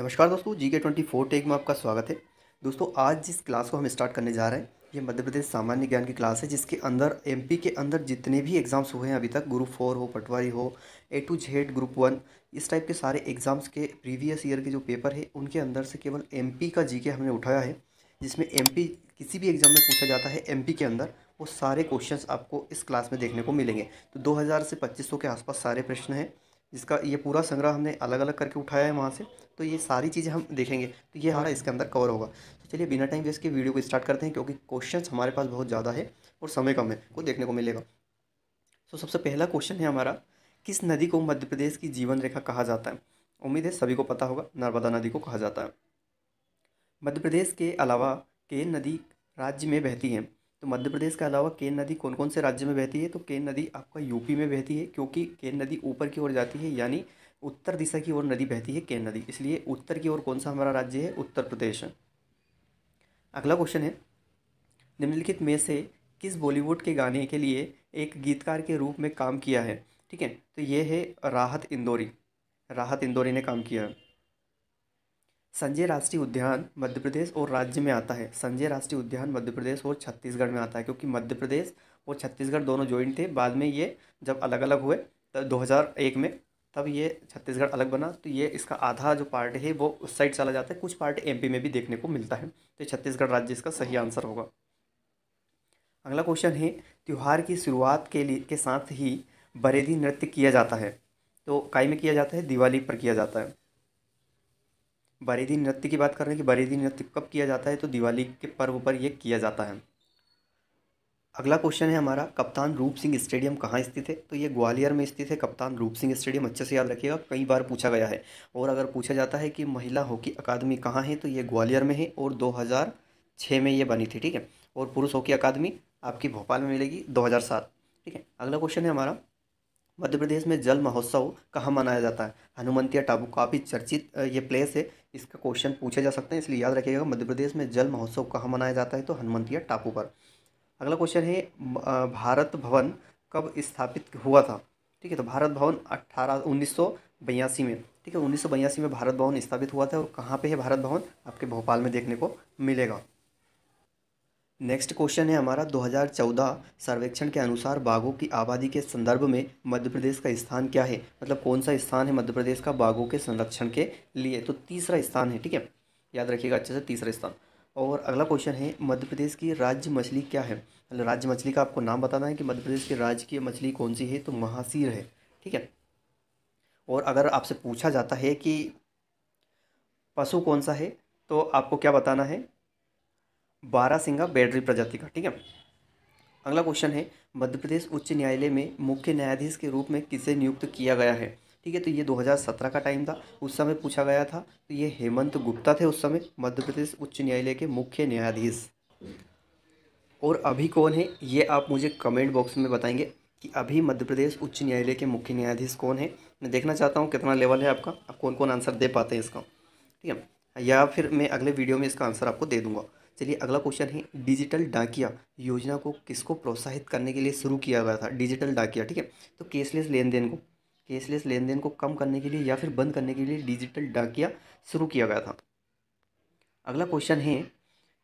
नमस्कार दोस्तों जी के ट्वेंटी फोर टेक में आपका स्वागत है दोस्तों आज जिस क्लास को हम स्टार्ट करने जा रहे हैं ये मध्य प्रदेश सामान्य ज्ञान की क्लास है जिसके अंदर एमपी के अंदर जितने भी एग्ज़ाम्स हुए हैं अभी तक ग्रुप फोर हो पटवारी हो A to Z group one इस टाइप के सारे एग्ज़ाम्स के प्रीवियस ईयर के जो पेपर है उनके अंदर से केवल एम का जी हमने उठाया है जिसमें एम किसी भी एग्ज़ाम में पूछा जाता है एम के अंदर वो सारे क्वेश्चन आपको इस क्लास में देखने को मिलेंगे तो दो से पच्चीस के आसपास सारे प्रश्न हैं जिसका ये पूरा संग्रह हमने अलग अलग करके उठाया है वहाँ से तो ये सारी चीज़ें हम देखेंगे तो ये हमारा इसके अंदर कवर होगा तो चलिए बिना टाइम वेस्ट के वीडियो को स्टार्ट करते हैं क्योंकि क्वेश्चन हमारे पास बहुत ज़्यादा है और समय कम है वो देखने को मिलेगा तो सबसे पहला क्वेश्चन है हमारा किस नदी को मध्य प्रदेश की जीवन रेखा कहा जाता है उम्मीद है सभी को पता होगा नर्मदा नदी को कहा जाता है मध्य प्रदेश के अलावा केन नदी राज्य में बहती है तो मध्य प्रदेश के अलावा केन नदी कौन कौन से राज्य में बहती है तो केन नदी आपका यूपी में बहती है क्योंकि केन नदी ऊपर की ओर जाती है यानी उत्तर दिशा की ओर नदी बहती है केन नदी इसलिए उत्तर की ओर कौन सा हमारा राज्य है उत्तर प्रदेश अगला क्वेश्चन है निम्नलिखित में से किस बॉलीवुड के गाने के लिए एक गीतकार के रूप में काम किया है ठीक है तो ये है राहत इंदौरी राहत इंदौरी ने काम किया है संजय राष्ट्रीय उद्यान मध्य प्रदेश और राज्य में आता है संजय राष्ट्रीय उद्यान मध्य प्रदेश और छत्तीसगढ़ में आता है क्योंकि मध्य प्रदेश और छत्तीसगढ़ दोनों ज्वाइंट थे बाद में ये जब अलग अलग हुए तब तो एक में तब ये छत्तीसगढ़ अलग बना तो ये इसका आधा जो पार्ट है वो उस साइड चला जाता है कुछ पार्ट एमपी में भी देखने को मिलता है तो छत्तीसगढ़ राज्य इसका सही आंसर होगा अगला क्वेश्चन है त्यौहार की शुरुआत के लिए के साथ ही बरेदी नृत्य किया जाता है तो काई में किया जाता है दिवाली पर किया जाता है बरेदी नृत्य की बात कर रहे हैं कि बरेदी नृत्य कब किया जाता है तो दिवाली के पर्व पर यह किया जाता है अगला क्वेश्चन है हमारा कप्तान रूप सिंह स्टेडियम कहाँ स्थित है तो ये ग्वालियर में स्थित है कप्तान रूप सिंह स्टेडियम अच्छे से याद रखिएगा कई बार पूछा गया है और अगर पूछा जाता है कि महिला हॉकी अकादमी कहाँ है तो ये ग्वालियर में है और 2006 में ये बनी थी ठीक है और पुरुष हॉकी अकादमी आपकी भोपाल में मिलेगी दो ठीक है अगला क्वेश्चन है हमारा मध्य प्रदेश में जल महोत्सव कहाँ मनाया जाता है हनुमंतिया टापू काफ़ी चर्चित ये प्लेस है इसका क्वेश्चन पूछे जा सकते हैं इसलिए याद रखिएगा मध्य प्रदेश में जल महोत्सव कहाँ मनाया जाता है तो हनुमंतिया टापू पर अगला क्वेश्चन है भारत भवन कब स्थापित हुआ था ठीक है तो भारत भवन अट्ठारह उन्नीस में ठीक है उन्नीस में भारत भवन स्थापित हुआ था और कहाँ पे है भारत भवन आपके भोपाल में देखने को मिलेगा नेक्स्ट क्वेश्चन है हमारा 2014 सर्वेक्षण के अनुसार बाघों की आबादी के संदर्भ में मध्य प्रदेश का स्थान क्या है मतलब कौन सा स्थान है मध्य प्रदेश का बाघों के संरक्षण के लिए तो तीसरा स्थान है ठीक है याद रखिएगा अच्छे से तीसरा स्थान और अगला क्वेश्चन है मध्य प्रदेश की राज्य मछली क्या है मतलब राज्य मछली का आपको नाम बताना है कि मध्य प्रदेश की राज्य की मछली कौन सी है तो महासीर है ठीक है और अगर आपसे पूछा जाता है कि पशु कौन सा है तो आपको क्या बताना है बारह सिंगा बेडरी प्रजाति का ठीक है अगला क्वेश्चन है मध्य प्रदेश उच्च न्यायालय में मुख्य न्यायाधीश के रूप में किसे नियुक्त किया गया है ठीक है तो ये 2017 का टाइम था उस समय पूछा गया था तो ये हेमंत गुप्ता थे उस समय मध्य प्रदेश उच्च न्यायालय के मुख्य न्यायाधीश और अभी कौन है ये आप मुझे कमेंट बॉक्स में बताएंगे कि अभी मध्य प्रदेश उच्च न्यायालय के मुख्य न्यायाधीश कौन है मैं देखना चाहता हूँ कितना लेवल है आपका आप कौन कौन आंसर दे पाते हैं इसका ठीक है या फिर मैं अगले वीडियो में इसका आंसर आपको दे दूँगा चलिए अगला क्वेश्चन है डिजिटल डाकिया योजना को किसको प्रोत्साहित करने के लिए शुरू किया गया था डिजिटल डाकिया ठीक है तो केसलेस लेन देन को केसलेस लेन देन को कम करने के लिए या फिर बंद करने के लिए डिजिटल डाकिया शुरू किया गया था अगला क्वेश्चन है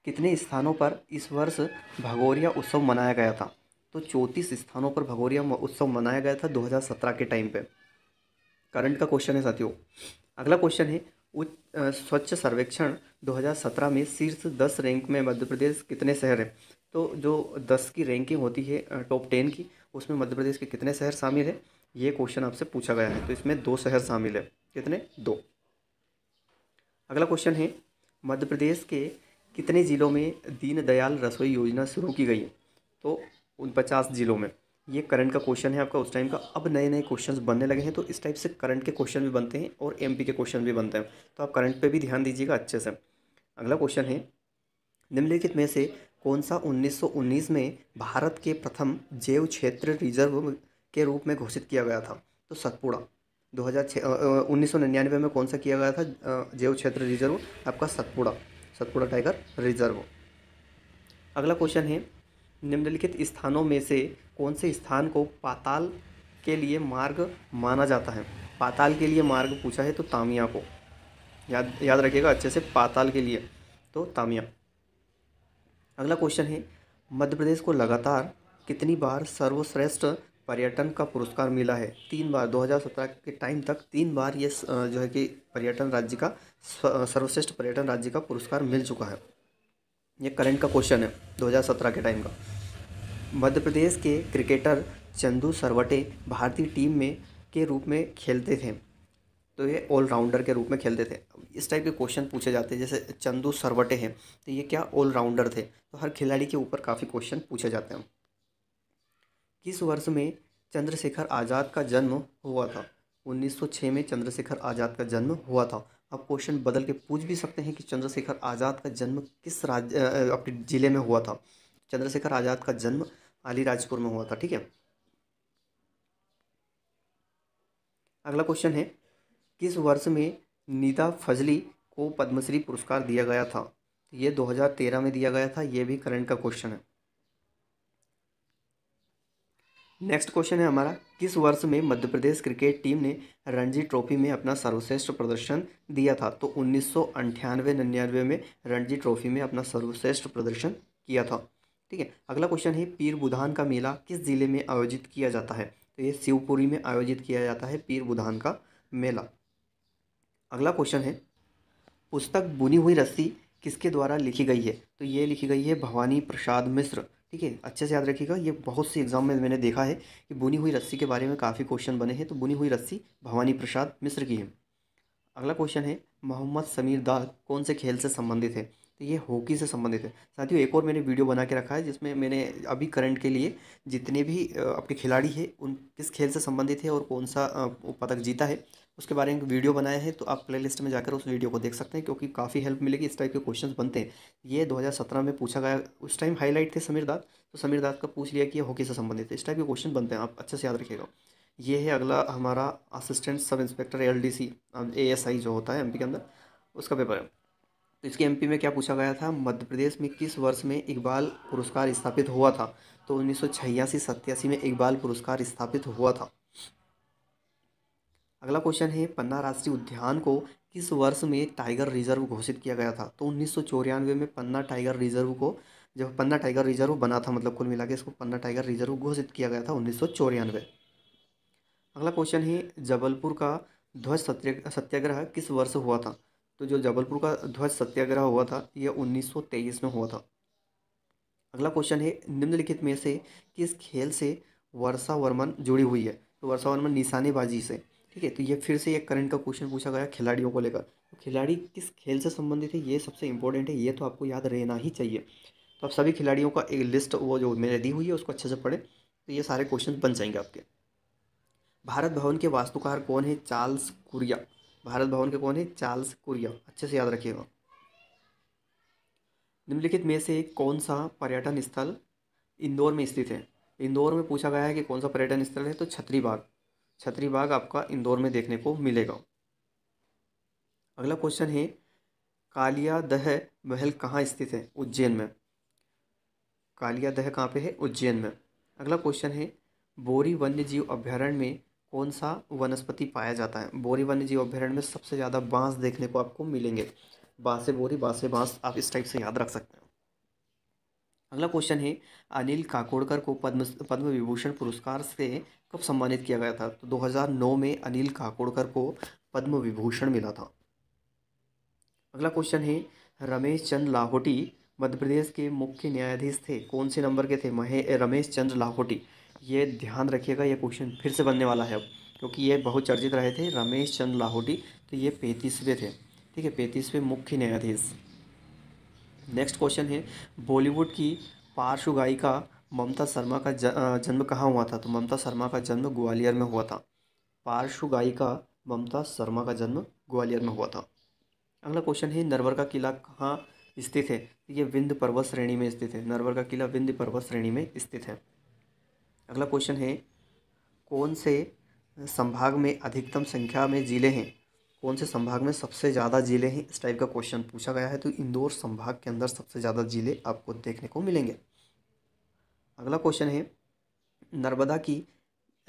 कितने स्थानों पर इस वर्ष भगोरिया उत्सव मनाया गया था तो चौंतीस स्थानों पर भगोरिया उत्सव मनाया गया था 2017 के टाइम पे करंट का क्वेश्चन है साथियों अगला क्वेश्चन है स्वच्छ सर्वेक्षण 2017 में शीर्ष दस रैंक में मध्य प्रदेश कितने शहर हैं तो जो दस की रैंकिंग होती है टॉप टेन की उसमें मध्य प्रदेश के कितने शहर शामिल है ये क्वेश्चन आपसे पूछा गया है तो इसमें दो शहर शामिल है कितने दो अगला क्वेश्चन है मध्य प्रदेश के कितने ज़िलों में दीनदयाल रसोई योजना शुरू की गई है तो उन पचास ज़िलों में ये करंट का क्वेश्चन है आपका उस टाइम का अब नए नए क्वेश्चंस बनने लगे हैं तो इस टाइप से करंट के क्वेश्चन भी बनते हैं और एमपी के क्वेश्चन भी बनते हैं तो आप करंट पे भी ध्यान दीजिएगा अच्छे से अगला क्वेश्चन है निम्नलिखित में से कौन सा 1919 में भारत के प्रथम जैव क्षेत्र रिजर्व के रूप में घोषित किया गया था तो सतपुड़ा दो हज़ार उन्नीस में कौन सा किया गया था जैव क्षेत्र रिजर्व आपका सतपुड़ा सतपुड़ा टाइगर रिजर्व अगला क्वेश्चन है निम्नलिखित स्थानों में से कौन से स्थान को पाताल के लिए मार्ग माना जाता है पाताल के लिए मार्ग पूछा है तो तामिया को याद याद रखिएगा अच्छे से पाताल के लिए तो तामिया अगला क्वेश्चन है मध्य प्रदेश को लगातार कितनी बार सर्वश्रेष्ठ पर्यटन का पुरस्कार मिला है तीन बार 2017 के टाइम तक तीन बार ये जो है कि पर्यटन राज्य का सर्वश्रेष्ठ पर्यटन राज्य का पुरस्कार मिल चुका है ये करंट का क्वेश्चन है 2017 के टाइम का मध्य प्रदेश के क्रिकेटर चंदू सरवटे भारतीय टीम में के रूप में खेलते थे तो ये ऑलराउंडर के रूप में खेलते थे इस टाइप के क्वेश्चन पूछे जाते हैं जैसे चंदू सरवटे हैं तो ये क्या ऑलराउंडर थे तो हर खिलाड़ी के ऊपर काफ़ी क्वेश्चन पूछे जाते हैं किस वर्ष में चंद्रशेखर आज़ाद का जन्म हुआ था 1906 में चंद्रशेखर आज़ाद का जन्म हुआ था अब क्वेश्चन बदल के पूछ भी सकते हैं कि चंद्रशेखर आज़ाद का जन्म किस राज्य अपने ज़िले में हुआ था चंद्रशेखर आज़ाद का जन्म अलीराजपुर में हुआ था ठीक है अगला क्वेश्चन है किस वर्ष में नीता फजली को पद्मश्री पुरस्कार दिया गया था ये 2013 में दिया गया था ये भी करंट का क्वेश्चन है नेक्स्ट क्वेश्चन है हमारा किस वर्ष में मध्य प्रदेश क्रिकेट टीम ने रणजी ट्रॉफी में अपना सर्वश्रेष्ठ प्रदर्शन दिया था तो उन्नीस सौ में रणजी ट्रॉफी में अपना सर्वश्रेष्ठ प्रदर्शन किया था ठीक है अगला क्वेश्चन है पीर बुधान का मेला किस ज़िले में आयोजित किया जाता है तो ये शिवपुरी में आयोजित किया जाता है पीर बुधान का मेला अगला क्वेश्चन है पुस्तक बुनी हुई रस्सी किसके द्वारा लिखी गई है तो ये लिखी गई है भवानी प्रसाद मिश्र ठीक है अच्छे से याद रखिएगा ये बहुत से एग्जाम में मैंने देखा है कि बुनी हुई रस्सी के बारे में काफ़ी क्वेश्चन बने हैं तो बुनी हुई रस्सी भवानी प्रसाद मिश्र की है अगला क्वेश्चन है मोहम्मद समीर दाल कौन से खेल से संबंधित है तो ये हॉकी से संबंधित है साथियों एक और मैंने वीडियो बना के रखा है जिसमें मैंने अभी करंट के लिए जितने भी आपके खिलाड़ी हैं उन किस खेल से संबंधित है और कौन सा पदक जीता है उसके बारे में वीडियो बनाया है तो आप प्लेलिस्ट में जाकर उस वीडियो को देख सकते हैं क्योंकि काफ़ी हेल्प मिलेगी इस टाइप के क्वेश्चन बनते हैं ये 2017 में पूछा गया उस टाइम हाईलाइट थे समीर दास तो समीर दास का पूछ लिया कि हॉकी से संबंधित है इस टाइप के क्वेश्चन बनते हैं आप अच्छे से याद रखिएगा ये है अगला हमारा assistant sub inspector L D C A S I जो होता है एम पी के अंदर उसका पेपर है तो इसके एमपी में क्या पूछा गया था मध्य प्रदेश में किस वर्ष में इकबाल पुरस्कार स्थापित हुआ था तो उन्नीस सौ छियासी सत्यासी में इकबाल पुरस्कार स्थापित हुआ था अगला क्वेश्चन है पन्ना राष्ट्रीय उद्यान को किस वर्ष में टाइगर रिजर्व घोषित किया गया था तो उन्नीस में पन्ना टाइगर रिजर्व को जब पन्ना टाइगर रिजर्व बना था मतलब कुल मिला इसको पन्ना टाइगर रिजर्व घोषित किया गया था उन्नीस अगला क्वेश्चन है जबलपुर का ध्वज सत्य सत्याग्रह किस वर्ष हुआ था तो जो जबलपुर का ध्वज सत्याग्रह हुआ था यह 1923 में हुआ था अगला क्वेश्चन है निम्नलिखित में से किस खेल से वर्षा वर्मन जुड़ी हुई है तो वर्षा वर्मन निशानेबाजी से ठीक है तो ये फिर से एक करंट का क्वेश्चन पूछा गया खिलाड़ियों को लेकर तो खिलाड़ी किस खेल से संबंधित है ये सबसे इंपॉर्टेंट है ये तो आपको याद रहना ही चाहिए तो आप सभी खिलाड़ियों का एक लिस्ट वो जो मैंने दी हुई है उसको अच्छे से पढ़े तो ये सारे क्वेश्चन बन जाएंगे आपके भारत भवन के वास्तुकार कौन है चार्ल्स कुरिया भारत भवन के कौन है चार्ल्स कुरिया अच्छे से याद रखिएगा निम्नलिखित में से कौन सा पर्यटन स्थल इंदौर में स्थित है इंदौर में पूछा गया है कि कौन सा पर्यटन स्थल है तो छतरी बाग छतरी बाग आपका इंदौर में देखने को मिलेगा अगला क्वेश्चन है कालिया दह महल कहाँ स्थित है उज्जैन में कालिया दह कहाँ पे है उज्जैन में अगला क्वेश्चन है बोरी वन्य जीव अभ्यारण्य में कौन सा वनस्पति पाया जाता है बोरी वन्य जीव अभ्यारण्य में सबसे ज़्यादा बांस देखने को आपको मिलेंगे बांसे बोरी बांसे बांस आप इस टाइप से याद रख सकते हैं अगला क्वेश्चन है अनिल काकोड़कर को पद्म पद्म विभूषण पुरस्कार से कब सम्मानित किया गया था तो 2009 में अनिल काकोड़कर को पद्म विभूषण मिला था अगला क्वेश्चन है रमेश चंद्र लाहौटी मध्य प्रदेश के मुख्य न्यायाधीश थे कौन से नंबर के थे महे रमेश चंद्र लाहौटी ये ध्यान रखिएगा ये क्वेश्चन फिर से बनने वाला है अब क्योंकि ये बहुत चर्चित रहे थे रमेश चंद लाहौटी तो ये पैंतीसवें थे ठीक है पैंतीसवें मुख्य न्यायाधीश नेक्स्ट क्वेश्चन है बॉलीवुड की पार्श्व गायिका ममता शर्मा का जन्म कहाँ हुआ था तो ममता शर्मा का जन्म ग्वालियर में हुआ था पार्श्व गायिका ममता शर्मा का जन्म ग्वालियर में हुआ था अगला क्वेश्चन है नरवर का किला कहाँ स्थित है तो ये विंध्य पर्वत श्रेणी में स्थित है नरवर का किला विंध्य पर्वत श्रेणी में स्थित है अगला क्वेश्चन है कौन से संभाग में अधिकतम संख्या में ज़िले हैं कौन से संभाग में सबसे ज़्यादा ज़िले हैं इस टाइप का क्वेश्चन पूछा गया है तो इंदौर संभाग के अंदर सबसे ज़्यादा ज़िले आपको देखने को मिलेंगे अगला क्वेश्चन है नर्मदा की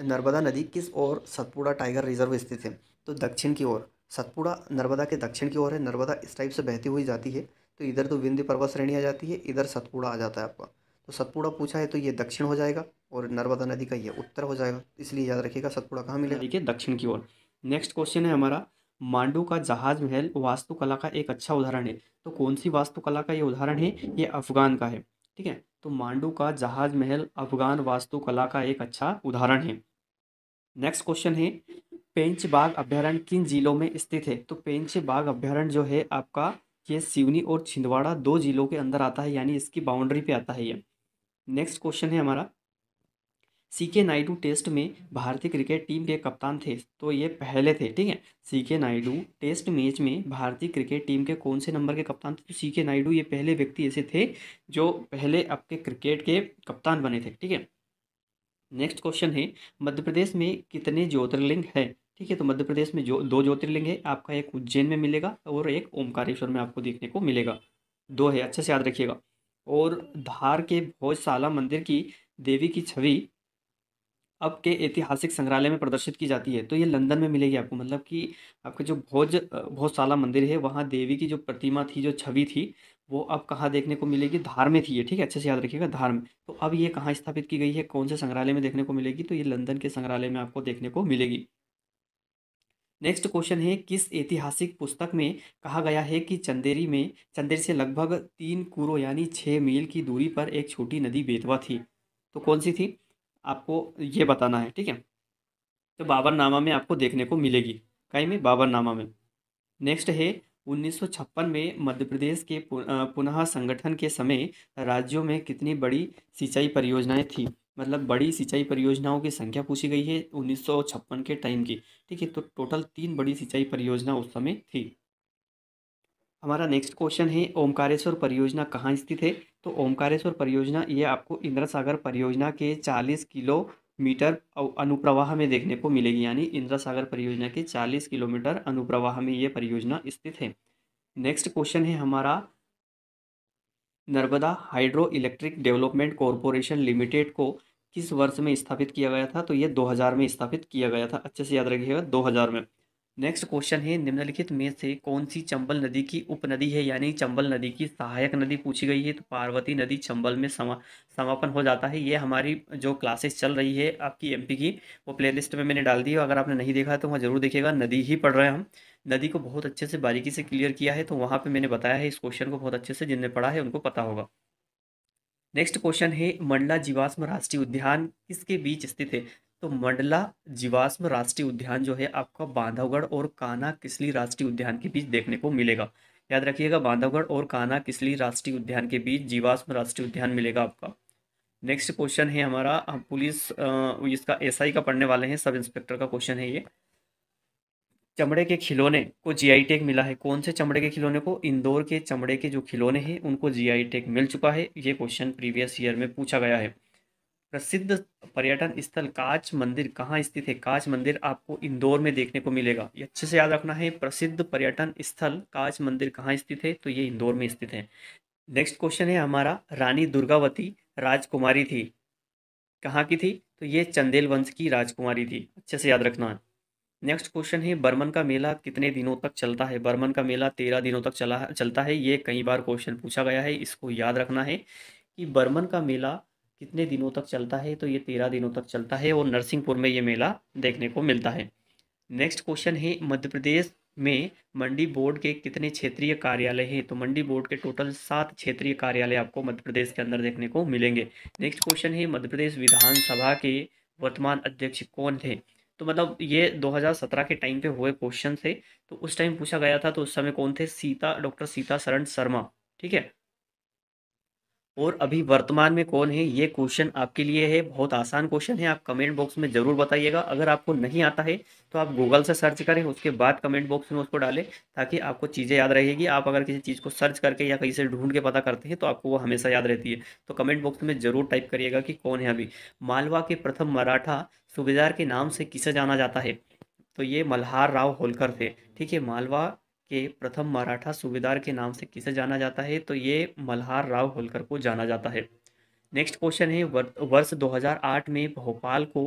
नर्मदा नदी किस ओर सतपुड़ा टाइगर रिजर्व स्थित है तो दक्षिण की ओर सतपुड़ा नर्मदा के दक्षिण की ओर है नर्मदा इस टाइप से बहती हुई जाती है तो इधर तो विंध्य पर्वत श्रेणी आ जाती है इधर सतपुड़ा आ जाता है आपका तो सतपुड़ा पूछा है तो ये दक्षिण हो जाएगा और नर्मदा नदी का ये उत्तर हो जाएगा इसलिए याद रखिएगा सतपुड़ा कहाँ मिलेगा देखिए दक्षिण की ओर नेक्स्ट क्वेश्चन है हमारा मांडू का जहाज महल वास्तुकला का एक अच्छा उदाहरण है तो कौन सी वास्तुकला का ये उदाहरण है ये अफगान का है ठीक है तो मांडू का जहाज महल अफगान वास्तुकला का एक अच्छा उदाहरण है नेक्स्ट क्वेश्चन है पेंच बाग अभ्यारण्य किन जिलों में स्थित है तो पेंच बाग अभ्यारण्य जो है आपका ये सिवनी और छिंदवाड़ा दो जिलों के अंदर आता है यानी इसकी बाउंड्री पे आता है ये नेक्स्ट क्वेश्चन है हमारा सी के नायडू टेस्ट में भारतीय क्रिकेट टीम के कप्तान थे तो ये पहले थे ठीक है सी के नायडू टेस्ट मैच में भारतीय क्रिकेट टीम के कौन से नंबर के कप्तान थे तो सी के नायडू ये पहले व्यक्ति ऐसे थे जो पहले आपके क्रिकेट के कप्तान बने थे ठीक है नेक्स्ट क्वेश्चन है मध्य प्रदेश में कितने ज्योतिर्लिंग है ठीक है तो मध्य प्रदेश में जो दो ज्योतिर्लिंग है आपका एक उज्जैन में मिलेगा और एक ओमकारेश्वर में आपको देखने को मिलेगा दो है अच्छे से याद रखिएगा और धार के भोजशाला मंदिर की देवी की छवि अब के ऐतिहासिक संग्रहालय में प्रदर्शित की जाती है तो ये लंदन में मिलेगी आपको मतलब कि आपके जो भोज भोजशाला मंदिर है वहाँ देवी की जो प्रतिमा थी जो छवि थी वो अब कहाँ देखने को मिलेगी धार में थी ये ठीक है अच्छे से याद रखिएगा धार में तो अब ये कहाँ स्थापित की गई है कौन से संग्रहालय में देखने को मिलेगी तो ये लंदन के संग्रहालय में आपको देखने को मिलेगी नेक्स्ट क्वेश्चन है किस ऐतिहासिक पुस्तक में कहा गया है कि चंदेरी में चंदेरी से लगभग तीन कुरो यानी छः मील की दूरी पर एक छोटी नदी बेतवा थी तो कौन सी थी आपको ये बताना है ठीक है तो बाबरनामा में आपको देखने को मिलेगी कहीं में बाबरनामा में नेक्स्ट है 1956 में मध्य प्रदेश के पुनः संगठन के समय राज्यों में कितनी बड़ी सिंचाई परियोजनाएं थी मतलब बड़ी सिंचाई परियोजनाओं की संख्या पूछी गई है 1956 के टाइम की ठीक है तो टोटल तीन बड़ी सिंचाई परियोजना उस समय थी हमारा नेक्स्ट क्वेश्चन है ओमकारेश्वर परियोजना कहाँ स्थित है तो ओमकारेश्वर परियोजना ये आपको इंदिरा सागर परियोजना के चालीस किलोमीटर अनुप्रवाह में देखने को मिलेगी यानी इंदिरा सागर परियोजना के चालीस किलोमीटर अनुप्रवाह में ये परियोजना स्थित है नेक्स्ट क्वेश्चन है हमारा Narmada Hydro Electric Development Corporation Limited को किस वर्ष में स्थापित किया गया था तो ये 2000 में स्थापित किया गया था अच्छे से याद रखिएगा 2000 में नेक्स्ट क्वेश्चन है निम्नलिखित में से कौन सी चंबल नदी की उपनदी है यानी चंबल नदी की सहायक नदी पूछी गई है तो पार्वती नदी चंबल में समा समापन हो जाता है ये हमारी जो क्लासेस चल रही है आपकी एमपी की वो प्लेलिस्ट में मैंने डाल दी है अगर आपने नहीं देखा तो वहाँ ज़रूर देखिएगा नदी ही पढ़ रहे हैं हम नदी को बहुत अच्छे से बारीकी से क्लियर किया है तो वहाँ पर मैंने बताया है इस क्वेश्चन को बहुत अच्छे से जिनने पढ़ा है उनको पता होगा नेक्स्ट क्वेश्चन है मंडला जीवाश्म राष्ट्रीय उद्यान किसके बीच स्थित है तो मंडला जीवाश्म राष्ट्रीय उद्यान जो है आपका बांधवगढ़ और काना किसली राष्ट्रीय उद्यान के बीच देखने को मिलेगा याद रखिएगा बांधवगढ़ और काना किसली राष्ट्रीय उद्यान के बीच जीवाश्म राष्ट्रीय उद्यान मिलेगा आपका नेक्स्ट क्वेश्चन है हमारा हम पुलिस इसका एसआई का पढ़ने वाले हैं सब इंस्पेक्टर का क्वेश्चन है ये चमड़े के खिलौने को जीआई टैग मिला है कौन से चमड़े के खिलौने को इंदौर के चमड़े के जो खिलौने हैं उनको जीआई टैग मिल चुका है ये क्वेश्चन प्रीवियस ईयर में पूछा गया है प्रसिद्ध पर्यटन स्थल काच मंदिर कहाँ स्थित है काच मंदिर आपको इंदौर में देखने को मिलेगा ये अच्छे से याद रखना है प्रसिद्ध पर्यटन स्थल काच मंदिर कहाँ स्थित है तो ये इंदौर में स्थित है नेक्स्ट क्वेश्चन है हमारा रानी दुर्गावती राजकुमारी थी कहाँ की थी तो ये चंदेल वंश की राजकुमारी थी अच्छे से याद रखना है नेक्स्ट क्वेश्चन है बर्मन का मेला कितने दिनों तक चलता है बर्मन का मेला तेरह दिनों तक चला चलता है ये कई बार क्वेश्चन पूछा गया है इसको याद रखना है कि बर्मन का मेला कितने दिनों तक चलता है तो ये तेरह दिनों तक चलता है और नरसिंहपुर में ये मेला देखने को मिलता है नेक्स्ट क्वेश्चन है मध्य प्रदेश में मंडी बोर्ड के कितने क्षेत्रीय कार्यालय हैं तो मंडी बोर्ड के टोटल सात क्षेत्रीय कार्यालय आपको मध्य प्रदेश के अंदर देखने को मिलेंगे नेक्स्ट क्वेश्चन है मध्य प्रदेश विधानसभा के वर्तमान अध्यक्ष कौन थे तो मतलब ये 2017 के टाइम पे हुए क्वेश्चन थे तो उस टाइम पूछा गया था तो उस समय कौन थे सीता डॉक्टर सीता शरण शर्मा ठीक है और अभी वर्तमान में कौन है ये क्वेश्चन आपके लिए है बहुत आसान क्वेश्चन है आप कमेंट बॉक्स में जरूर बताइएगा अगर आपको नहीं आता है तो आप गूगल से सर्च करें उसके बाद कमेंट बॉक्स में उसको डालें ताकि आपको चीज़ें याद रहेगी आप अगर किसी चीज़ को सर्च करके या कहीं से ढूंढ के पता करते हैं तो आपको वो हमेशा याद रहती है तो कमेंट बॉक्स में जरूर टाइप करिएगा कि कौन है अभी मालवा के प्रथम मराठा सूबेदार के नाम से किसे जाना जाता है तो ये मल्हार राव होलकर थे ठीक है मालवा के प्रथम मराठा सूबेदार के नाम से किसे जाना जाता है तो ये मल्हार राव होलकर को जाना जाता है नेक्स्ट क्वेश्चन है वर्ष 2008 में भोपाल को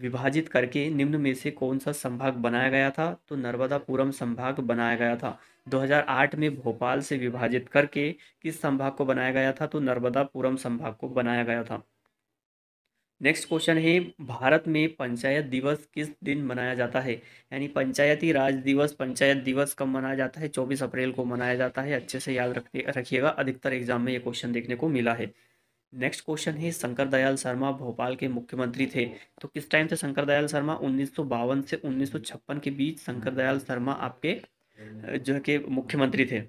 विभाजित करके निम्न में से कौन सा संभाग बनाया गया था तो नर्मदापुरम संभाग बनाया गया था 2008 में भोपाल से विभाजित करके किस संभाग को बनाया गया था तो नर्मदापुरम संभाग को बनाया गया था नेक्स्ट क्वेश्चन है भारत में पंचायत दिवस किस दिन मनाया जाता है यानी पंचायती राज दिवस पंचायत दिवस कब मनाया जाता है 24 अप्रैल को मनाया जाता है अच्छे से याद रखते रखिएगा अधिकतर एग्जाम में ये क्वेश्चन देखने को मिला है नेक्स्ट क्वेश्चन है शंकर दयाल शर्मा भोपाल के मुख्यमंत्री थे तो किस टाइम थे शंकर दयाल शर्मा उन्नीस से उन्नीस के बीच शंकर दयाल शर्मा आपके जो है के मुख्यमंत्री थे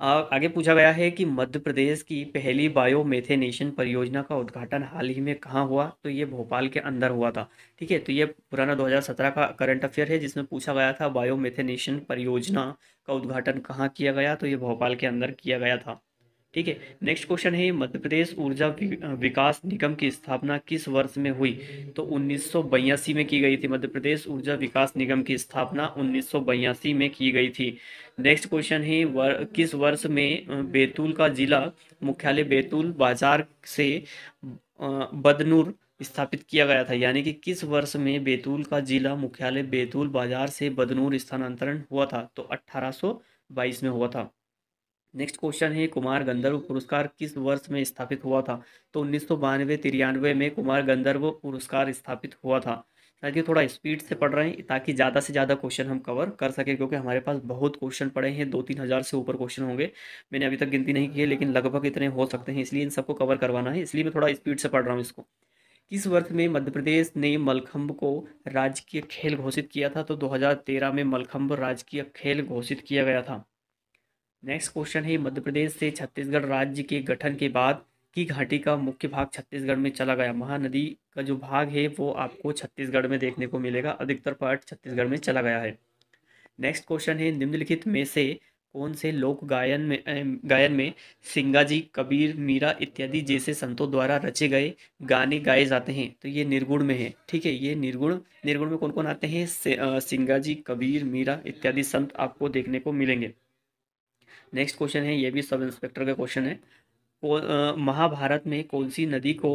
आ, आगे पूछा गया है कि मध्य प्रदेश की पहली बायोमेथेनेशन परियोजना का उद्घाटन हाल ही में कहाँ हुआ तो ये भोपाल के अंदर हुआ था ठीक है तो ये पुराना 2017 का करंट अफेयर है जिसमें पूछा गया था बायोमेथेनेशन परियोजना का उद्घाटन कहाँ किया गया तो ये भोपाल के अंदर किया गया था ठीक है नेक्स्ट क्वेश्चन है मध्य प्रदेश ऊर्जा विकास निगम की स्थापना किस वर्ष में हुई तो उन्नीस में की गई थी मध्य प्रदेश ऊर्जा विकास निगम की स्थापना उन्नीस में की गई थी नेक्स्ट क्वेश्चन है वर, किस वर्ष में बैतूल का जिला मुख्यालय बैतूल बाजार से बदनूर स्थापित किया गया था यानी कि किस वर्ष में बैतूल का जिला मुख्यालय बैतूल बाजार से बदनूर स्थानांतरण हुआ था तो 1822 में हुआ था नेक्स्ट क्वेश्चन है कुमार गंधर्व पुरस्कार किस वर्ष में स्थापित हुआ था तो उन्नीस सौ बानवे तिरानवे में कुमार गंधर्व पुरस्कार स्थापित हुआ था ताकि थोड़ा स्पीड से पढ़ रहे हैं ताकि ज़्यादा से ज़्यादा क्वेश्चन हम कवर कर सकें क्योंकि हमारे पास बहुत क्वेश्चन पड़े हैं दो तीन हज़ार से ऊपर क्वेश्चन होंगे मैंने अभी तक गिनती नहीं की है लेकिन लगभग इतने हो सकते हैं इसलिए इन सबको कवर करवाना है इसलिए मैं थोड़ा स्पीड से पढ़ रहा हूँ इसको किस वर्ष में मध्य प्रदेश ने मलखम्ब को राजकीय खेल घोषित किया था तो दो में मलखम्ब राजकीय खेल घोषित किया गया था नेक्स्ट क्वेश्चन है मध्य प्रदेश से छत्तीसगढ़ राज्य के गठन के बाद की घाटी का मुख्य भाग छत्तीसगढ़ में चला गया महानदी का जो भाग है वो आपको छत्तीसगढ़ में देखने को मिलेगा अधिकतर पार्ट छत्तीसगढ़ में चला गया है नेक्स्ट क्वेश्चन है निम्नलिखित में से कौन से लोक गायन में गायन में सिंगाजी कबीर मीरा इत्यादि जैसे संतों द्वारा रचे गए गाने गाए जाते हैं तो ये निर्गुण में है ठीक है ये निर्गुण निर्गुण में कौन कौन आते हैं सिंगाजी कबीर मीरा इत्यादि संत आपको देखने को मिलेंगे नेक्स्ट क्वेश्चन है ये भी सब इंस्पेक्टर का क्वेश्चन है महाभारत में कौन सी नदी को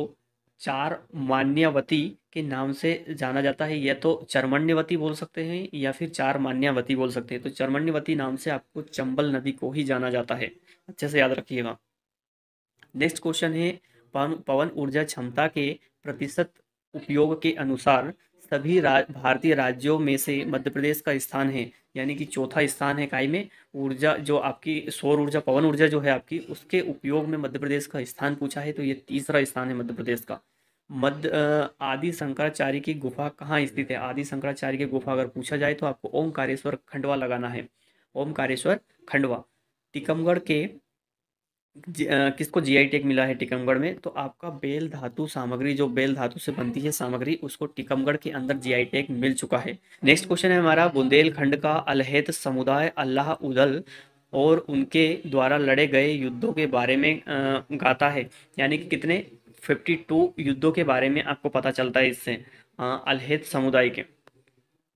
चार मान्यवती के नाम से जाना जाता है या तो चरमण्यवती बोल सकते हैं या फिर चार मान्यवती बोल सकते हैं तो चरमण्यवती नाम से आपको चंबल नदी को ही जाना जाता है अच्छे से याद रखिएगा नेक्स्ट क्वेश्चन है पवन ऊर्जा क्षमता के प्रतिशत उपयोग के अनुसार सभी राज, भारतीय राज्यों में से मध्य प्रदेश का स्थान है यानी कि चौथा स्थान है काई में ऊर्जा जो आपकी सौर ऊर्जा पवन ऊर्जा जो है आपकी उसके उपयोग में मध्य प्रदेश का स्थान पूछा है तो ये तीसरा स्थान है मध्य प्रदेश का मध्य आदि शंकराचार्य की गुफा कहाँ स्थित है आदि शंकराचार्य की गुफा अगर पूछा जाए तो आपको ओमकारेश्वर खंडवा लगाना है ओमकारेश्वर खंडवा टीकमगढ़ के किसको जी किसको जीआई मिला है टीकमगढ़ में तो आपका बेल धातु सामग्री जो बेल धातु से बनती है सामग्री उसको टीकमगढ़ के अंदर जीआई टेक मिल चुका है नेक्स्ट क्वेश्चन है हमारा बुंदेलखंड का अलहेत समुदाय अल्लाह उदल और उनके द्वारा लड़े गए युद्धों के बारे में गाता है यानी कि कितने 52 युद्धों के बारे में आपको पता चलता है इससे अलहेद समुदाय के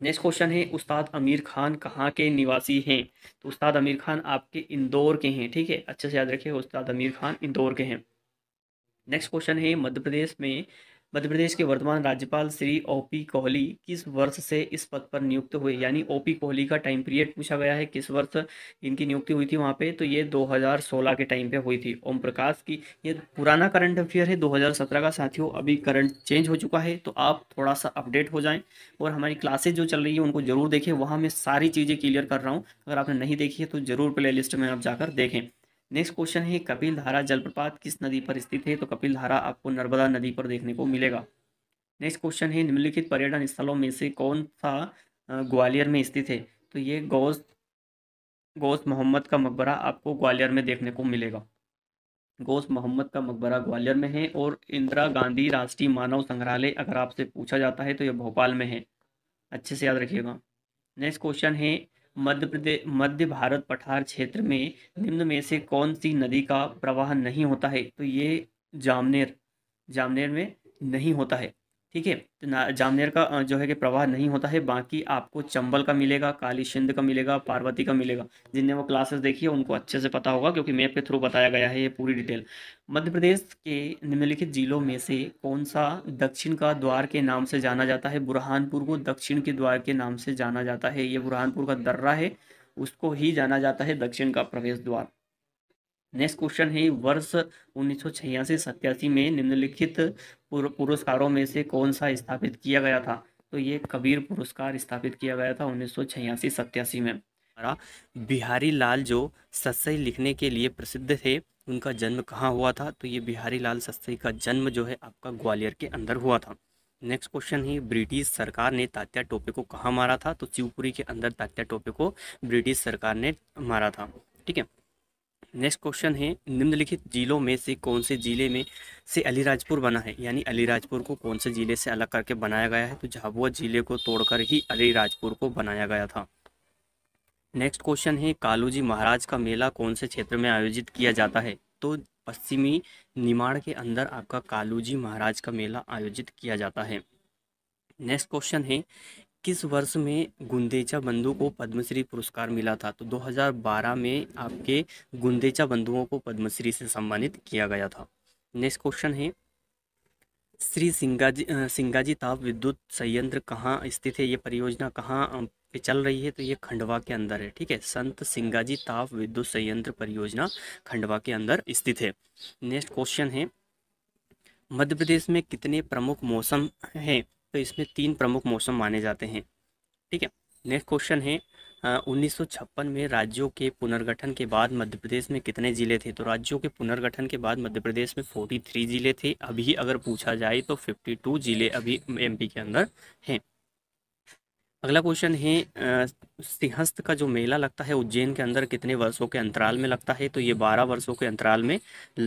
नेक्स्ट क्वेश्चन है उस्ताद आमिर खान कहाँ के निवासी हैं तो उस्ताद आमिर खान आपके इंदौर के हैं ठीक है अच्छे से याद रखिए उस्ताद अमीर खान इंदौर के हैं नेक्स्ट क्वेश्चन है मध्य प्रदेश में मध्य प्रदेश के वर्तमान राज्यपाल श्री ओ पी कोहली किस वर्ष से इस पद पर नियुक्त हुए यानी ओ पी कोहली का टाइम पीरियड पूछा गया है किस वर्ष इनकी नियुक्ति हुई थी वहाँ पे तो ये 2016 के टाइम पे हुई थी ओम प्रकाश की ये पुराना करंट अफेयर है 2017 का साथियों अभी करंट चेंज हो चुका है तो आप थोड़ा सा अपडेट हो जाएँ और हमारी क्लासेज जो चल रही है उनको जरूर देखें वहाँ मैं सारी चीज़ें क्लियर कर रहा हूँ अगर आपने नहीं देखी है तो ज़रूर प्ले में आप जाकर देखें नेक्स्ट क्वेश्चन है कपिल धारा जलप्रपात किस नदी पर स्थित है तो कपिल धारा आपको नर्मदा नदी पर देखने को मिलेगा नेक्स्ट क्वेश्चन है निम्नलिखित पर्यटन स्थलों में से कौन सा ग्वालियर में स्थित है तो ये गौस गौस मोहम्मद का मकबरा आपको ग्वालियर में देखने को मिलेगा गौस मोहम्मद का मकबरा ग्वालियर में है और इंदिरा गांधी राष्ट्रीय मानव संग्रहालय अगर आपसे पूछा जाता है तो यह भोपाल में है अच्छे से याद रखिएगा नेक्स्ट क्वेश्चन है मध्य प्रदेश मध्य भारत पठार क्षेत्र में निम्न में से कौन सी नदी का प्रवाह नहीं होता है तो ये जामनेर जामनेर में नहीं होता है ठीक है तो जामनेर का जो है कि प्रवाह नहीं होता है बाकी आपको चंबल का मिलेगा काली सिंध का मिलेगा पार्वती का मिलेगा जिनने वो क्लासेस देखी है उनको अच्छे से पता होगा क्योंकि मैप के थ्रू बताया गया है ये पूरी डिटेल मध्य प्रदेश के निम्नलिखित जिलों में से कौन सा दक्षिण का द्वार के नाम से जाना जाता है बुरहानपुर को दक्षिण के द्वार के नाम से जाना जाता है ये बुरहानपुर का दर्रा है उसको ही जाना जाता है दक्षिण का प्रवेश द्वार नेक्स्ट क्वेश्चन है वर्ष उन्नीस सौ छियासी में निम्नलिखित पुरस्कारों में से कौन सा स्थापित किया गया था तो ये कबीर पुरस्कार स्थापित किया गया था उन्नीस सौ छियासी में हमारा बिहारी लाल जो सत्सई लिखने के लिए प्रसिद्ध थे उनका जन्म कहाँ हुआ था तो ये बिहारी लाल सत्सई का जन्म जो है आपका ग्वालियर के अंदर हुआ था नेक्स्ट क्वेश्चन है ब्रिटिश सरकार ने तात्या टोपे को कहाँ मारा था तो शिवपुरी के अंदर तात्या टोपे को ब्रिटिश सरकार ने मारा था ठीक है नेक्स्ट क्वेश्चन है निम्नलिखित जिलों में से कौन से जिले में से अलीराजपुर बना है यानी अलीराजपुर को कौन से जिले से अलग करके बनाया गया है तो झाबुआ जिले को तोड़कर ही अलीराजपुर को बनाया गया था नेक्स्ट क्वेश्चन है कालूजी महाराज का मेला कौन से क्षेत्र में आयोजित किया जाता है तो पश्चिमी निमाड़ के अंदर आपका कालूजी महाराज का मेला आयोजित किया जाता है नेक्स्ट क्वेश्चन है किस वर्ष में गुंदेचा बंधु को पद्मश्री पुरस्कार मिला था तो 2012 में आपके गुंदेचा बंधुओं को पद्मश्री से सम्मानित किया गया था नेक्स्ट क्वेश्चन है श्री सिंगाजी सिंगाजी ताप विद्युत संयंत्र कहाँ स्थित है ये परियोजना कहाँ पे चल रही है तो ये खंडवा के अंदर है ठीक है संत सिंगाजी ताप विद्युत संयंत्र परियोजना खंडवा के अंदर स्थित है नेक्स्ट क्वेश्चन है मध्य प्रदेश में कितने प्रमुख मौसम हैं तो इसमें तीन प्रमुख मौसम माने जाते हैं ठीक है नेक्स्ट क्वेश्चन है उन्नीस में राज्यों के पुनर्गठन के बाद मध्य प्रदेश में कितने ज़िले थे तो राज्यों के पुनर्गठन के बाद मध्य प्रदेश में 43 ज़िले थे अभी अगर पूछा जाए तो 52 ज़िले अभी एमपी के अंदर हैं अगला क्वेश्चन है सिंहस्थ का जो मेला लगता है उज्जैन के अंदर कितने वर्षों के अंतराल में लगता है तो ये बारह वर्षों के अंतराल में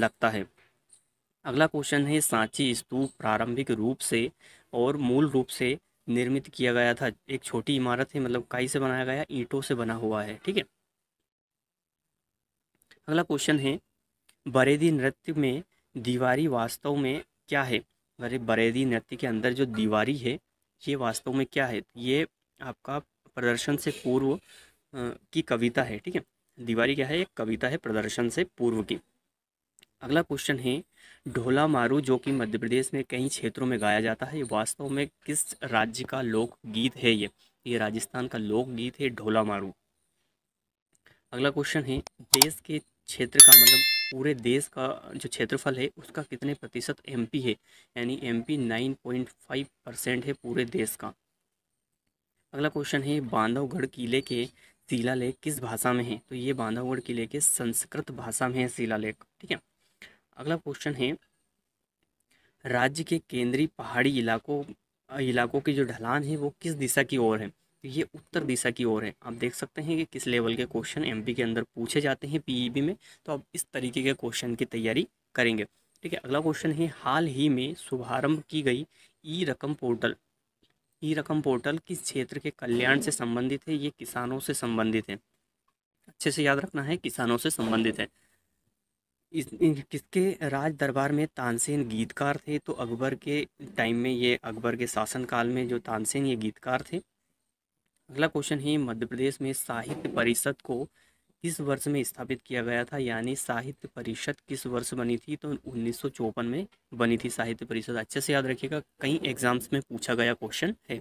लगता है अगला क्वेश्चन है सांची स्तूप प्रारंभिक रूप से और मूल रूप से निर्मित किया गया था एक छोटी इमारत है मतलब काई से बनाया गया ईंटों से बना हुआ है ठीक है अगला क्वेश्चन है बरेदी नृत्य में दीवारी वास्तव में क्या है अरे बरेदी नृत्य के अंदर जो दीवारी है ये वास्तव में क्या है ये आपका प्रदर्शन से पूर्व की कविता है ठीक है दीवारी क्या है एक कविता है प्रदर्शन से पूर्व की अगला क्वेश्चन है ढोला मारू जो कि मध्य प्रदेश में कई क्षेत्रों में गाया जाता है ये वास्तव में किस राज्य का लोकगीत है ये ये राजस्थान का लोकगीत है ढोला मारू अगला क्वेश्चन है देश के क्षेत्र का मतलब पूरे देश का जो क्षेत्रफल है उसका कितने प्रतिशत एमपी है यानी एमपी 9.5 परसेंट है पूरे देश का अगला क्वेश्चन है बांधवगढ़ किले के शिलालेख किस भाषा में है तो ये बांधवगढ़ किले के संस्कृत भाषा में है शिलालेख ठीक है अगला क्वेश्चन है राज्य के केंद्रीय पहाड़ी इलाकों इलाकों की जो ढलान है वो किस दिशा की ओर है तो ये उत्तर दिशा की ओर है आप देख सकते हैं कि किस लेवल के क्वेश्चन एमपी के अंदर पूछे जाते हैं पीईबी e में तो आप इस तरीके के क्वेश्चन की तैयारी करेंगे ठीक है अगला क्वेश्चन है हाल ही में शुभारंभ की गई ई रकम पोर्टल ई रकम पोर्टल किस क्षेत्र के कल्याण से संबंधित है ये किसानों से संबंधित है अच्छे से याद रखना है किसानों से संबंधित है इस किसके राज दरबार में तानसेन गीतकार थे तो अकबर के टाइम में ये अकबर के शासनकाल में जो तानसेन ये गीतकार थे अगला क्वेश्चन है मध्य प्रदेश में साहित्य परिषद को किस वर्ष में स्थापित किया गया था यानी साहित्य परिषद किस वर्ष बनी थी तो उन्नीस में बनी थी साहित्य परिषद अच्छे से याद रखिएगा कई एग्जाम्स में पूछा गया क्वेश्चन है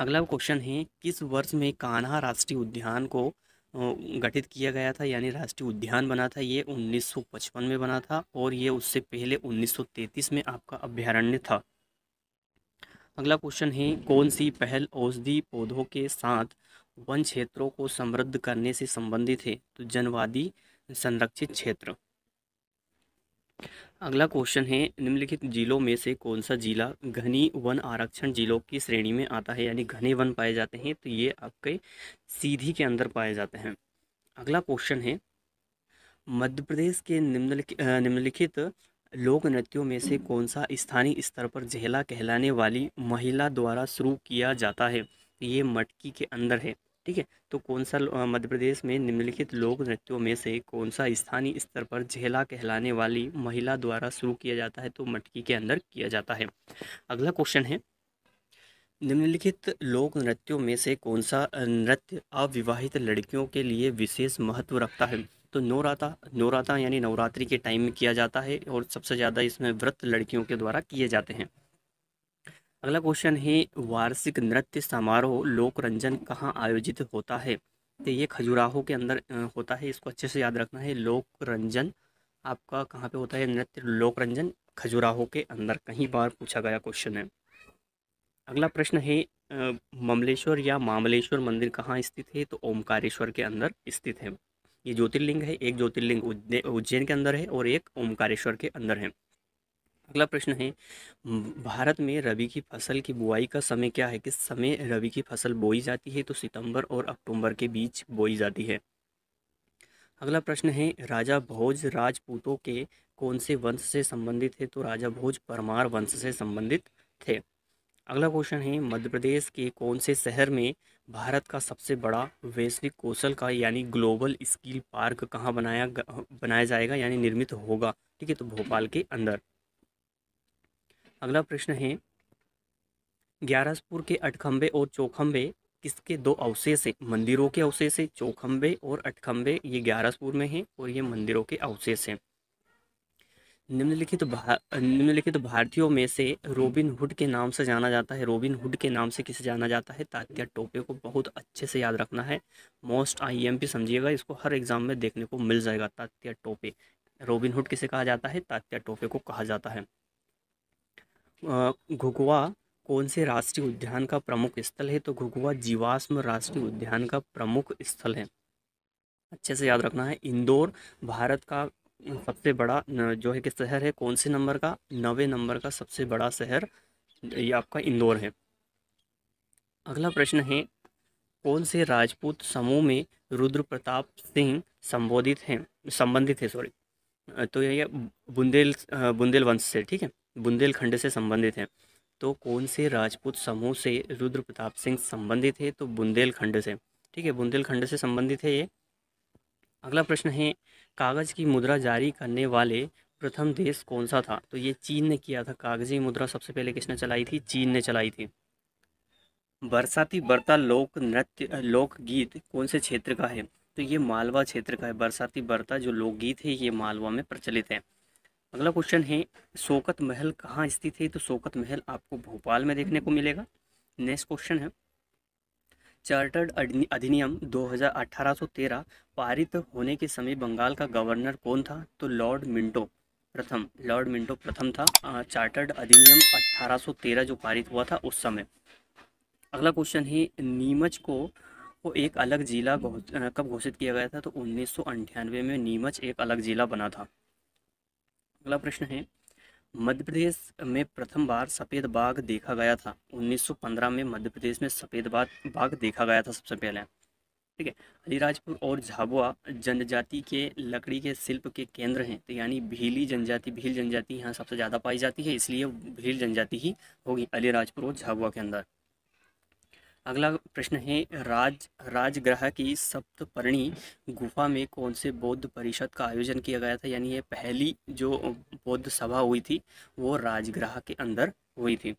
अगला क्वेश्चन है किस वर्ष में कान्हा राष्ट्रीय उद्यान को गठित किया गया था यानी राष्ट्रीय उद्यान बना था ये 1955 में बना था और ये उससे पहले 1933 में आपका अभ्यारण्य था अगला क्वेश्चन है कौन सी पहल औषधि पौधों के साथ वन क्षेत्रों को समृद्ध करने से संबंधित है तो जनवादी संरक्षित क्षेत्र अगला क्वेश्चन है निम्नलिखित जिलों में से कौन सा जिला घनी वन आरक्षण जिलों की श्रेणी में आता है यानी घने वन पाए जाते हैं तो ये आपके सीधी के अंदर पाए जाते हैं अगला क्वेश्चन है मध्य प्रदेश के निम्नलिखित निम्नलिखित लोक नृत्यों में से कौन सा स्थानीय स्तर पर झेला कहलाने वाली महिला द्वारा शुरू किया जाता है ये मटकी के अंदर है ठीक है तो कौन सा मध्य प्रदेश में निम्नलिखित लोक नृत्यों में से कौन सा स्थानीय स्तर पर झेला कहलाने वाली महिला द्वारा शुरू किया जाता है तो मटकी के अंदर किया जाता है अगला क्वेश्चन है निम्नलिखित लोक नृत्यों में से कौन सा नृत्य अविवाहित लड़कियों के लिए विशेष महत्व रखता है तो नौराता नौराता यानी नवरात्रि के टाइम में किया जाता है और सबसे ज़्यादा इसमें व्रत लड़कियों के द्वारा किए जाते हैं अगला क्वेश्चन है वार्षिक नृत्य समारोह लोक रंजन कहाँ आयोजित होता है तो ये खजुराहो के अंदर होता है इसको अच्छे से याद रखना है लोक रंजन आपका कहाँ पे होता है नृत्य लोक रंजन खजुराहो के अंदर कहीं बार पूछा गया क्वेश्चन है अगला प्रश्न है ममलेश्वर या मामलेश्वर मंदिर कहाँ स्थित है तो ओमकारेश्वर के अंदर स्थित है ये ज्योतिर्लिंग है एक ज्योतिर्लिंग उज्जैन के अंदर है और एक ओमकारेश्वर के अंदर है अगला प्रश्न है भारत में रबी की फसल की बुआई का समय क्या है किस समय रबी की फसल बोई जाती है तो सितंबर और अक्टूबर के बीच बोई जाती है अगला प्रश्न है राजा भोज राजपूतों के कौन से वंश से संबंधित है तो राजा भोज परमार वंश से संबंधित थे अगला क्वेश्चन है मध्य प्रदेश के कौन से शहर में भारत का सबसे बड़ा वैश्विक कौशल का यानी ग्लोबल स्किल पार्क कहाँ बनाया बनाया जाएगा यानी निर्मित होगा ठीक है तो भोपाल के अंदर अगला प्रश्न है ग्यारसपुर के अटखम्बे और चौखंबे किसके दो अवशेष है मंदिरों के अवशेष है चौखंबे और अटखम्बे ये ग्यारसपुर में है और ये मंदिरों के अवशेष हैं निम्नलिखित तो भा, निम्नलिखित तो भारतीयों में से रोबिन हुड के नाम से जाना जाता है रोबिन हुड के नाम से किसे जाना जाता है तात्या टोपे को बहुत अच्छे से याद रखना है मोस्ट आईएमपी समझिएगा इसको हर एग्जाम में देखने को मिल जाएगा तात्या टोपे हुड किसे कहा जाता है तात्या टोपे को कहा जाता है घुगुआ कौन से राष्ट्रीय उद्यान का प्रमुख स्थल है तो घुगुआ जीवाश्म राष्ट्रीय उद्यान का प्रमुख स्थल है अच्छे से याद रखना है इंदौर भारत का सबसे बड़ा जो है कि शहर है कौन से नंबर का नवे नंबर का सबसे बड़ा शहर ये आपका इंदौर है अगला प्रश्न है कौन से राजपूत समूह में रुद्र प्रताप सिंह संबोधित हैं संबंधित है सॉरी तो ये बुंदेल बुंदेल वंश से ठीक है बुंदेलखंड से संबंधित हैं तो कौन से राजपूत समूह से रुद्र प्रताप सिंह संबंधित है तो बुंदेलखंड से ठीक है बुंदेलखंड से संबंधित है ये अगला प्रश्न है कागज़ की मुद्रा जारी करने वाले प्रथम देश कौन सा था तो ये चीन ने किया था कागजी मुद्रा सबसे पहले किसने चलाई थी चीन ने चलाई थी बरसाती बर्ता लोक नृत्य लोकगीत कौन से क्षेत्र का है तो ये मालवा क्षेत्र का है बरसाती बर्ता जो लोकगीत है ये मालवा में प्रचलित है अगला क्वेश्चन है शोकत महल कहाँ स्थित है तो शोकत महल आपको भोपाल में देखने को मिलेगा नेक्स्ट क्वेश्चन है चार्टर्ड अधिनियम 2018-13 पारित होने के समय बंगाल का गवर्नर कौन था तो लॉर्ड मिंटो प्रथम लॉर्ड मिंटो प्रथम था चार्टर्ड अधिनियम 1813 जो पारित हुआ था उस समय अगला क्वेश्चन है नीमच को वो एक अलग जिला कब घोषित किया गया था तो उन्नीस में नीमच एक अलग जिला बना था अगला प्रश्न है मध्य प्रदेश में प्रथम बार सफ़ेद बाघ देखा गया था 1915 में मध्य प्रदेश में सफ़ेद बाघ देखा गया था सबसे पहले ठीक है अलीराजपुर और झाबुआ जनजाति के लकड़ी के शिल्प के केंद्र हैं तो यानी भीली जनजाति भील जनजाति यहाँ सबसे ज़्यादा पाई जाती है इसलिए भील जनजाति ही होगी अलीराजपुर और झाबुआ के अंदर अगला प्रश्न है राज राजग्रह की सप्तपर्णी गुफा में कौन से बौद्ध परिषद का आयोजन किया गया था यानी ये पहली जो बौद्ध सभा हुई थी वो राजग्रह के अंदर हुई थी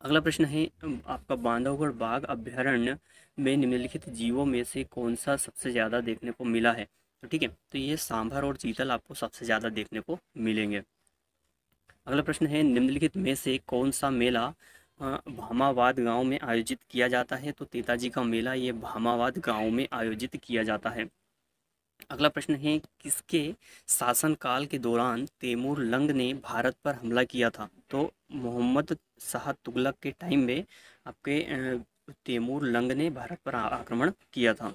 अगला प्रश्न है आपका बांधवगढ़ बाघ अभ्यारण्य में निम्नलिखित जीवों में से कौन सा सबसे ज़्यादा देखने को मिला है तो ठीक है तो ये सांभर और चीतल आपको सबसे ज़्यादा देखने को मिलेंगे अगला प्रश्न है निम्नलिखित में से कौन सा मेला भामावाद गांव में आयोजित किया जाता है तो तेताजी का मेला ये भामावाद गांव में आयोजित किया जाता है अगला प्रश्न है किसके शासनकाल के दौरान तैमूर लंग ने भारत पर हमला किया था तो मोहम्मद शाह तुगलक के टाइम में आपके तैमूर लंग ने भारत पर आक्रमण किया था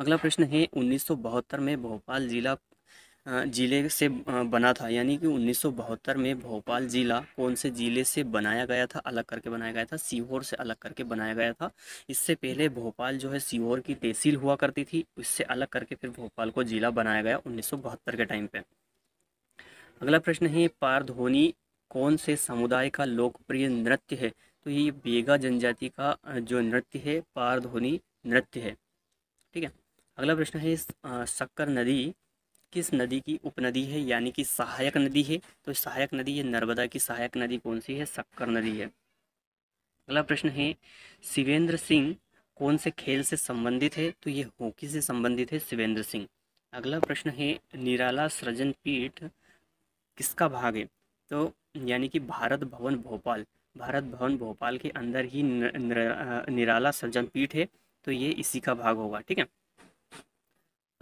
अगला प्रश्न है उन्नीस में भोपाल जिला ज़िले से बना था यानी कि उन्नीस में भोपाल ज़िला कौन से ज़िले से बनाया गया था अलग करके बनाया गया था सीहोर से अलग करके बनाया गया था इससे पहले भोपाल जो है सीहोर की तहसील हुआ करती थी इससे अलग करके फिर भोपाल को ज़िला बनाया गया उन्नीस के टाइम पे अगला प्रश्न है पारधोनी कौन से समुदाय का लोकप्रिय नृत्य है तो ये बेगा जनजाति का जो नृत्य है पारधोनी नृत्य है ठीक है अगला प्रश्न है शक्कर नदी किस नदी की उपनदी है यानी कि सहायक नदी है तो सहायक नदी है नर्मदा की सहायक नदी कौन सी है सक्कर नदी है अगला प्रश्न है शिवेंद्र सिंह कौन से खेल से संबंधित है तो ये हॉकी से संबंधित है शिवेंद्र सिंह अगला प्रश्न है निराला सृजन पीठ किसका भाग है तो यानी कि भारत भवन भोपाल भारत भवन भोपाल के अंदर ही निराला सृजन पीठ है तो ये इसी का भाग होगा ठीक है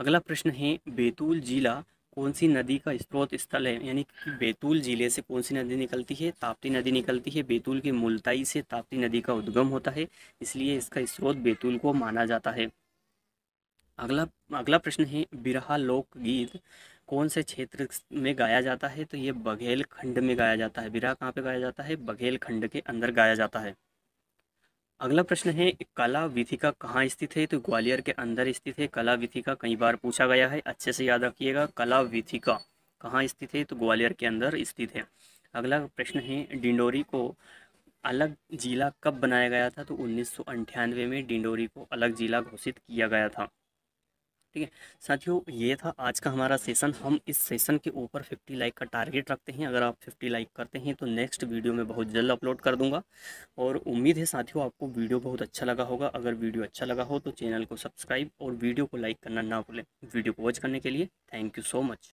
अगला प्रश्न है बैतूल जिला कौन सी नदी का स्रोत स्थल है यानी कि बैतूल जिले से कौन सी नदी निकलती है ताप्ती नदी निकलती है बैतूल के मुलताई से ताप्ती नदी का उद्गम होता है इसलिए इसका स्रोत बैतूल को माना जाता है अगला अगला प्रश्न है बिरहा लोकगीत कौन से क्षेत्र में गाया जाता है तो ये बघेल खंड में गाया जाता है बिरहा कहाँ पे गाया जाता है बघेल खंड के अंदर गाया जाता है अगला प्रश्न है कला विथिका कहाँ स्थित है तो ग्वालियर के अंदर स्थित है कला विथिका कई बार पूछा गया है अच्छे से याद रखिएगा कला विथिका कहाँ स्थित है तो ग्वालियर के अंदर स्थित है अगला प्रश्न है डिंडोरी को अलग जिला कब बनाया गया था तो उन्नीस में डिंडोरी को अलग जिला घोषित किया गया था ठीक है साथियों ये था आज का हमारा सेशन हम इस सेशन के ऊपर 50 लाइक का टारगेट रखते हैं अगर आप 50 लाइक करते हैं तो नेक्स्ट वीडियो में बहुत जल्द अपलोड कर दूंगा और उम्मीद है साथियों आपको वीडियो बहुत अच्छा लगा होगा अगर वीडियो अच्छा लगा हो तो चैनल को सब्सक्राइब और वीडियो को लाइक करना ना भूलें वीडियो को वॉच करने के लिए थैंक यू सो मच